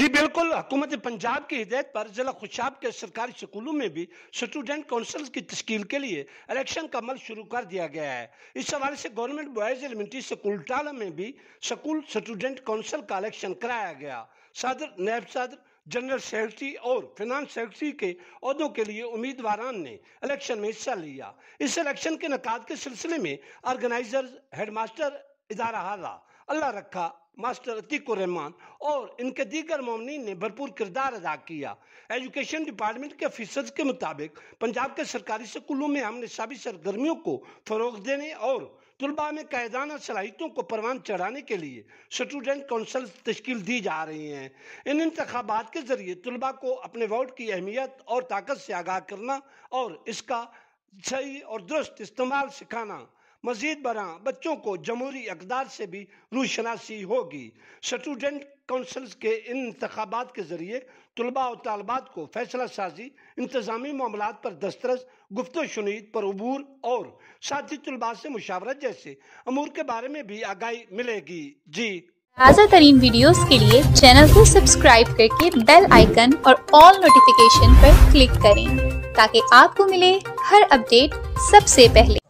جی بالکل حکومت پنجاب کی ہدایت پر ضلع خوشاب کے سرکاری سکولوں میں بھی اسٹوڈنٹ کونسل کی تشکیل کے لیے الیکشن کا عمل شروع کر دیا گیا ہے اس حوالے سے گورنمنٹ بوائز سکول ٹالا میں بھی سکول اسٹوڈنٹ کونسل کا الیکشن کرایا گیا صدر نیب صدر جنرل سیکرٹری اور فنانس سیکرٹری کے عہدوں کے لیے امیدواران نے الیکشن میں حصہ لیا اس الیکشن کے نکات کے سلسلے میں آرگنائزر ہیڈ ماسٹر ادارہ اللہ رکھا ماسٹر عتیق الرحمان اور ان کے دیگر مومنین نے بھرپور کردار ادا کیا ایجوکیشن ڈپارٹمنٹ کے فیصد کے مطابق پنجاب کے سرکاری سکولوں میں ہم نے سابی سرگرمیوں کو فروغ دینے اور طلباء میں قائدانہ صلاحیتوں کو پروان چڑھانے کے لیے اسٹوڈنٹ کونسل تشکیل دی جا رہی ہیں ان انتخابات کے ذریعے طلباء کو اپنے ووٹ کی اہمیت اور طاقت سے آگاہ کرنا اور اس کا صحیح اور درست استعمال سکھانا مزید برآں بچوں کو جمہوری اقدار سے بھی روشناسی ہوگی سٹوڈنٹ کونسلز کے انتخابات کے ذریعے طلباء و طالبات کو فیصلہ سازی انتظامی معاملات پر دسترس گفت و شنید پر عبور اور ساتھی طلباء سے مشاورت جیسے امور کے بارے میں بھی آگاہی ملے گی جی تازہ ترین ویڈیوز کے لیے چینل کو سبسکرائب کر کے بیل آئیکن اور آل نوٹیفکیشن پر کلک کریں تاکہ آپ کو ملے ہر اپڈیٹ سب سے پہلے